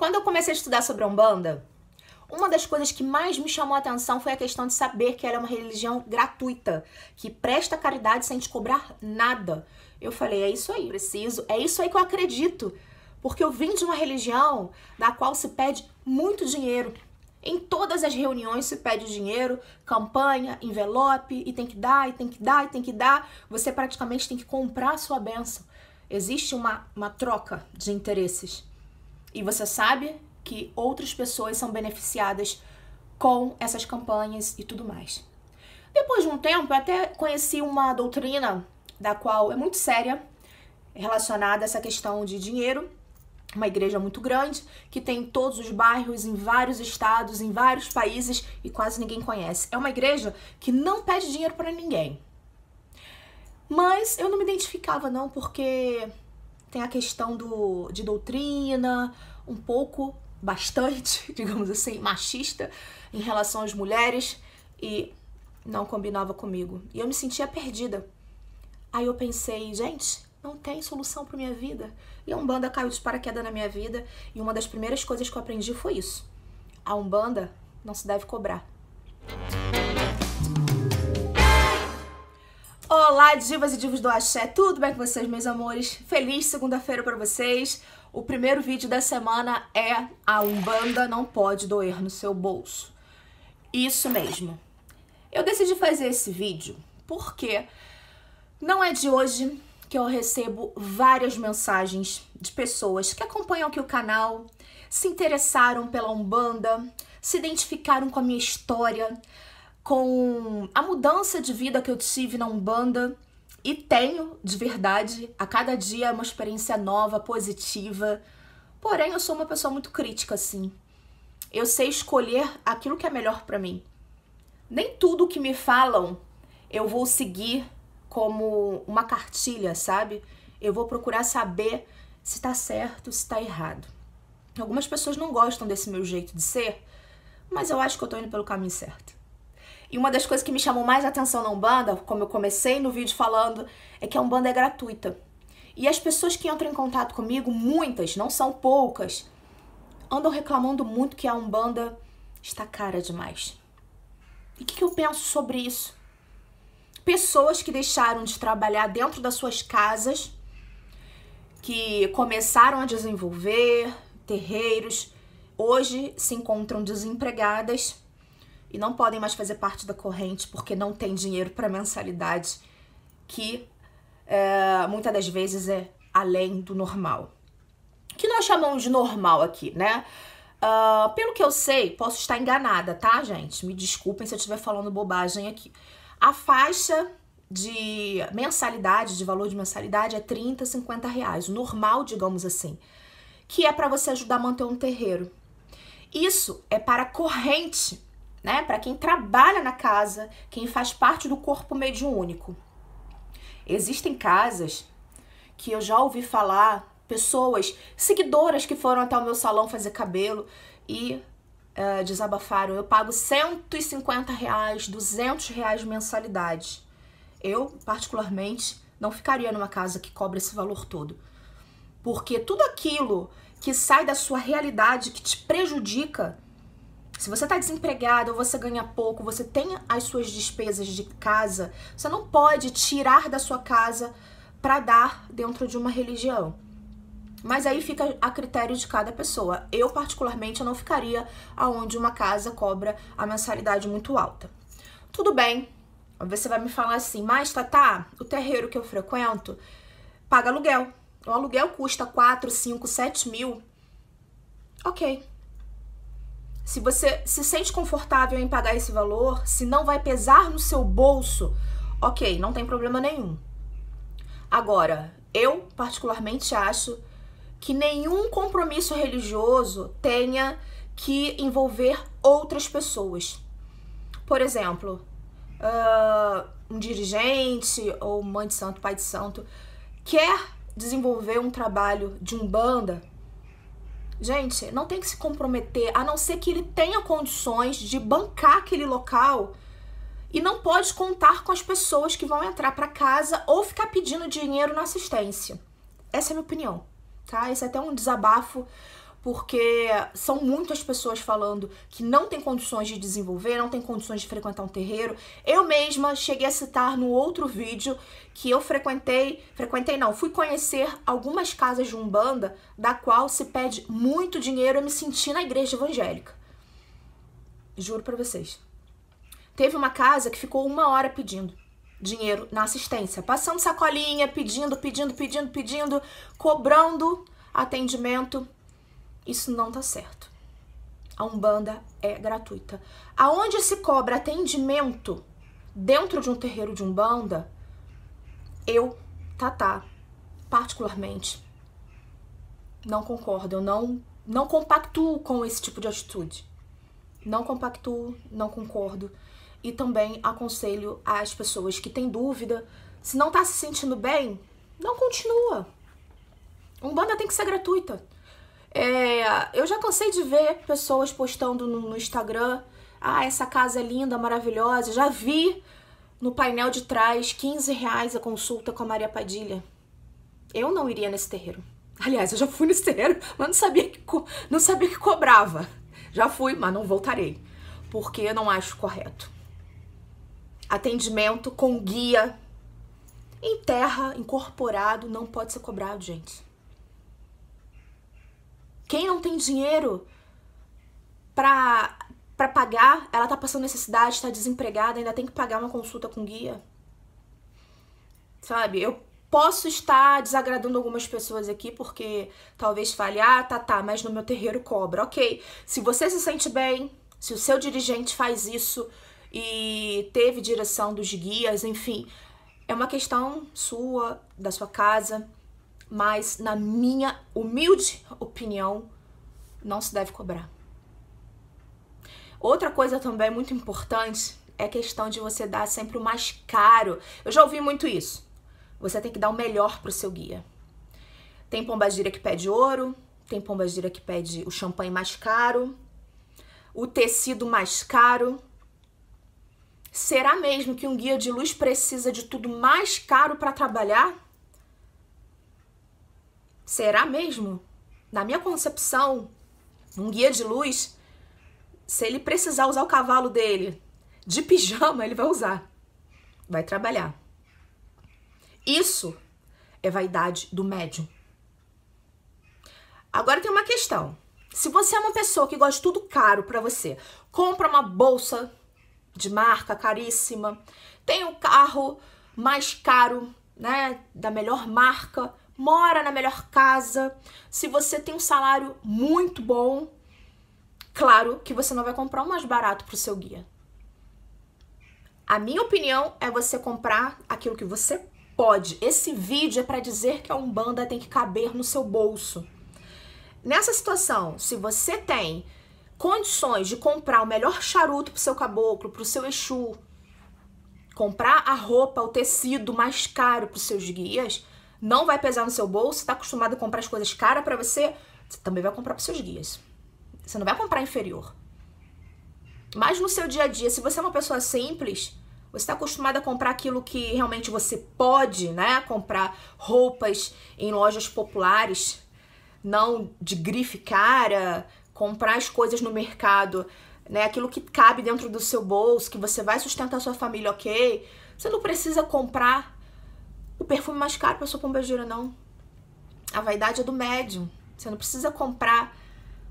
Quando eu comecei a estudar sobre a Umbanda, uma das coisas que mais me chamou a atenção foi a questão de saber que era é uma religião gratuita, que presta caridade sem te cobrar nada. Eu falei, é isso aí, preciso, é isso aí que eu acredito. Porque eu vim de uma religião da qual se pede muito dinheiro. Em todas as reuniões se pede dinheiro, campanha, envelope, e tem que dar, e tem que dar, e tem que dar. Você praticamente tem que comprar a sua benção. Existe uma, uma troca de interesses. E você sabe que outras pessoas são beneficiadas com essas campanhas e tudo mais. Depois de um tempo, eu até conheci uma doutrina da qual é muito séria relacionada a essa questão de dinheiro. Uma igreja muito grande que tem em todos os bairros, em vários estados, em vários países e quase ninguém conhece. É uma igreja que não pede dinheiro para ninguém. Mas eu não me identificava não, porque tem a questão do, de doutrina, um pouco, bastante, digamos assim, machista em relação às mulheres e não combinava comigo. E eu me sentia perdida. Aí eu pensei, gente, não tem solução para minha vida. E a Umbanda caiu de paraquedas na minha vida e uma das primeiras coisas que eu aprendi foi isso. A Umbanda não se deve cobrar. Olá, divas e divos do axé, tudo bem com vocês, meus amores? Feliz segunda-feira para vocês. O primeiro vídeo da semana é a Umbanda não pode doer no seu bolso. Isso mesmo. Eu decidi fazer esse vídeo porque não é de hoje que eu recebo várias mensagens de pessoas que acompanham aqui o canal, se interessaram pela Umbanda, se identificaram com a minha história, com a mudança de vida que eu tive na Umbanda e tenho de verdade a cada dia uma experiência nova, positiva. Porém, eu sou uma pessoa muito crítica assim. Eu sei escolher aquilo que é melhor para mim. Nem tudo que me falam eu vou seguir como uma cartilha, sabe? Eu vou procurar saber se tá certo, se tá errado. Algumas pessoas não gostam desse meu jeito de ser, mas eu acho que eu tô indo pelo caminho certo. E uma das coisas que me chamou mais atenção na Umbanda, como eu comecei no vídeo falando, é que a Umbanda é gratuita. E as pessoas que entram em contato comigo, muitas, não são poucas, andam reclamando muito que a Umbanda está cara demais. E o que, que eu penso sobre isso? Pessoas que deixaram de trabalhar dentro das suas casas, que começaram a desenvolver terreiros, hoje se encontram desempregadas e não podem mais fazer parte da corrente porque não tem dinheiro para mensalidade, que é, muitas das vezes é além do normal. O que nós chamamos de normal aqui, né? Uh, pelo que eu sei, posso estar enganada, tá, gente? Me desculpem se eu estiver falando bobagem aqui. A faixa de mensalidade, de valor de mensalidade, é 30, 50 reais. normal, digamos assim. Que é para você ajudar a manter um terreiro. Isso é para corrente né? Para quem trabalha na casa, quem faz parte do corpo mediúnico. Existem casas que eu já ouvi falar, pessoas, seguidoras que foram até o meu salão fazer cabelo e uh, desabafaram. Eu pago 150 reais, 200 reais de mensalidade. Eu, particularmente, não ficaria numa casa que cobra esse valor todo. Porque tudo aquilo que sai da sua realidade, que te prejudica, se você está desempregado ou você ganha pouco, você tem as suas despesas de casa, você não pode tirar da sua casa para dar dentro de uma religião. Mas aí fica a critério de cada pessoa. Eu, particularmente, eu não ficaria aonde uma casa cobra a mensalidade muito alta. Tudo bem, você vai me falar assim, mas Tatá, o terreiro que eu frequento paga aluguel. O aluguel custa 4, 5, 7 mil. Ok, se você se sente confortável em pagar esse valor, se não vai pesar no seu bolso, ok, não tem problema nenhum. Agora, eu particularmente acho que nenhum compromisso religioso tenha que envolver outras pessoas. Por exemplo, uh, um dirigente ou mãe de santo, pai de santo, quer desenvolver um trabalho de umbanda, Gente, não tem que se comprometer, a não ser que ele tenha condições de bancar aquele local e não pode contar com as pessoas que vão entrar para casa ou ficar pedindo dinheiro na assistência. Essa é a minha opinião, tá? Esse é até um desabafo porque são muitas pessoas falando que não tem condições de desenvolver, não tem condições de frequentar um terreiro. Eu mesma cheguei a citar no outro vídeo que eu frequentei, frequentei não, fui conhecer algumas casas de umbanda da qual se pede muito dinheiro, eu me senti na igreja evangélica. Juro para vocês. Teve uma casa que ficou uma hora pedindo dinheiro na assistência, passando sacolinha, pedindo, pedindo, pedindo, pedindo, cobrando atendimento isso não tá certo. A Umbanda é gratuita. Aonde se cobra atendimento dentro de um terreiro de Umbanda, eu, Tata, particularmente, não concordo. Eu não, não compactuo com esse tipo de atitude. Não compactuo, não concordo. E também aconselho as pessoas que têm dúvida, se não tá se sentindo bem, não continua. Umbanda tem que ser gratuita. É, eu já cansei de ver pessoas postando no, no Instagram: ah, essa casa é linda, maravilhosa. Já vi no painel de trás 15 reais a consulta com a Maria Padilha. Eu não iria nesse terreiro. Aliás, eu já fui nesse terreiro, mas não sabia que, não sabia que cobrava. Já fui, mas não voltarei, porque eu não acho correto. Atendimento com guia em terra, incorporado, não pode ser cobrado, gente. Quem não tem dinheiro para para pagar, ela tá passando necessidade, tá desempregada, ainda tem que pagar uma consulta com guia. Sabe? Eu posso estar desagradando algumas pessoas aqui porque talvez fale: "Ah, tá, tá, mas no meu terreiro cobra". OK. Se você se sente bem, se o seu dirigente faz isso e teve direção dos guias, enfim, é uma questão sua, da sua casa mas na minha humilde opinião, não se deve cobrar. Outra coisa também muito importante é a questão de você dar sempre o mais caro. Eu já ouvi muito isso. Você tem que dar o melhor pro seu guia. Tem pombagira que pede ouro, tem pombagira que pede o champanhe mais caro, o tecido mais caro. Será mesmo que um guia de luz precisa de tudo mais caro para trabalhar? Será mesmo? Na minha concepção, um guia de luz, se ele precisar usar o cavalo dele de pijama, ele vai usar. Vai trabalhar. Isso é vaidade do médium. Agora tem uma questão. Se você é uma pessoa que gosta de tudo caro para você, compra uma bolsa de marca caríssima, tem um carro mais caro, né, da melhor marca, mora na melhor casa, se você tem um salário muito bom, claro que você não vai comprar o mais barato para o seu guia. A minha opinião é você comprar aquilo que você pode. Esse vídeo é para dizer que a Umbanda tem que caber no seu bolso. Nessa situação, se você tem condições de comprar o melhor charuto o seu caboclo, para o seu Exu, comprar a roupa, o tecido mais caro os seus guias, não vai pesar no seu bolso, está acostumado a comprar as coisas caras para você, você também vai comprar para seus guias. Você não vai comprar inferior. Mas no seu dia a dia, se você é uma pessoa simples, você está acostumado a comprar aquilo que realmente você pode, né? Comprar roupas em lojas populares, não de grife cara, comprar as coisas no mercado, né? Aquilo que cabe dentro do seu bolso, que você vai sustentar sua família, ok? Você não precisa comprar o perfume mais caro para sua pombagira, não. A vaidade é do médium. Você não precisa comprar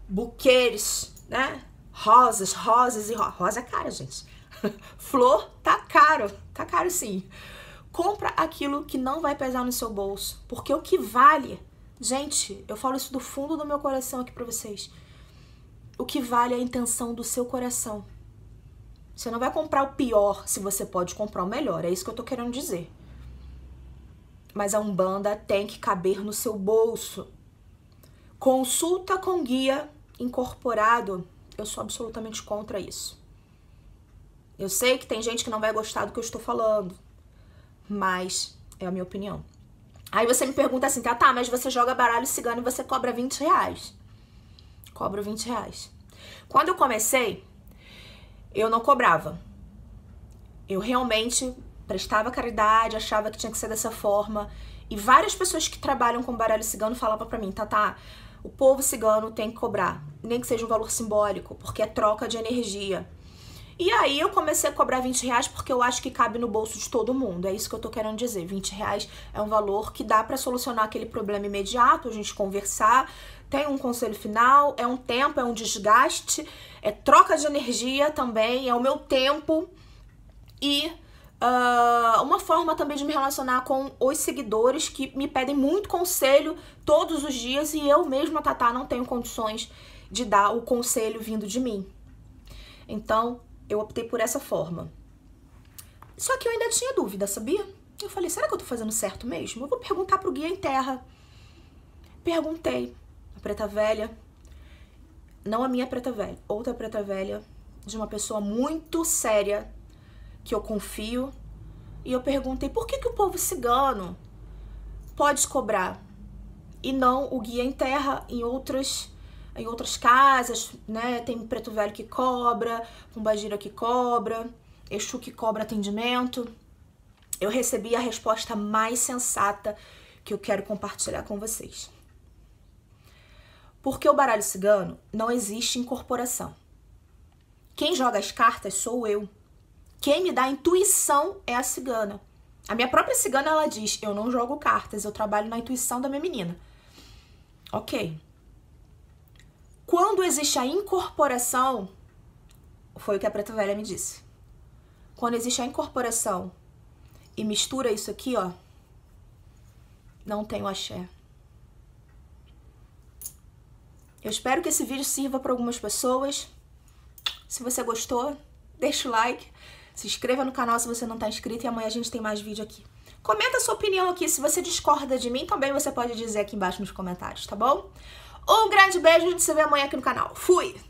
buquês, né? Rosas, rosas e ro... rosa é cara, gente. Flor tá caro, tá caro sim. Compra aquilo que não vai pesar no seu bolso, porque o que vale, gente, eu falo isso do fundo do meu coração aqui para vocês. O que vale é a intenção do seu coração. Você não vai comprar o pior se você pode comprar o melhor, é isso que eu tô querendo dizer mas a Umbanda tem que caber no seu bolso. Consulta com guia incorporado, eu sou absolutamente contra isso. Eu sei que tem gente que não vai gostar do que eu estou falando, mas é a minha opinião. Aí você me pergunta assim, tá, tá, mas você joga baralho cigano e você cobra 20 reais. Cobro 20 reais. Quando eu comecei, eu não cobrava. Eu realmente prestava caridade, achava que tinha que ser dessa forma. E várias pessoas que trabalham com baralho cigano falavam para mim, tá, tá, o povo cigano tem que cobrar, nem que seja um valor simbólico, porque é troca de energia. E aí eu comecei a cobrar 20 reais porque eu acho que cabe no bolso de todo mundo. É isso que eu tô querendo dizer. 20 reais é um valor que dá para solucionar aquele problema imediato, a gente conversar, tem um conselho final, é um tempo, é um desgaste, é troca de energia também, é o meu tempo e Uh, uma forma também de me relacionar com os seguidores que me pedem muito conselho todos os dias e eu mesma, Tatá, não tenho condições de dar o conselho vindo de mim. Então, eu optei por essa forma. Só que eu ainda tinha dúvida, sabia? Eu falei, será que eu tô fazendo certo mesmo? Eu vou perguntar pro guia em terra. Perguntei. A preta velha, não a minha preta velha, outra preta velha, de uma pessoa muito séria que eu confio, e eu perguntei por que, que o povo cigano pode cobrar e não o guia em terra em outras em outras casas, né? Tem preto velho que cobra, pombagira que cobra, Exu que cobra atendimento. Eu recebi a resposta mais sensata que eu quero compartilhar com vocês. Porque o baralho cigano não existe incorporação. Quem joga as cartas sou eu. Quem me dá intuição é a cigana. A minha própria cigana, ela diz: Eu não jogo cartas, eu trabalho na intuição da minha menina. Ok. Quando existe a incorporação, foi o que a Preta Velha me disse. Quando existe a incorporação e mistura isso aqui, ó, não tenho axé. Eu espero que esse vídeo sirva para algumas pessoas. Se você gostou, deixa o like. Se inscreva no canal se você não está inscrito e amanhã a gente tem mais vídeo aqui. Comenta sua opinião aqui. Se você discorda de mim, também você pode dizer aqui embaixo nos comentários, tá bom? Um grande beijo, a gente se vê amanhã aqui no canal. Fui!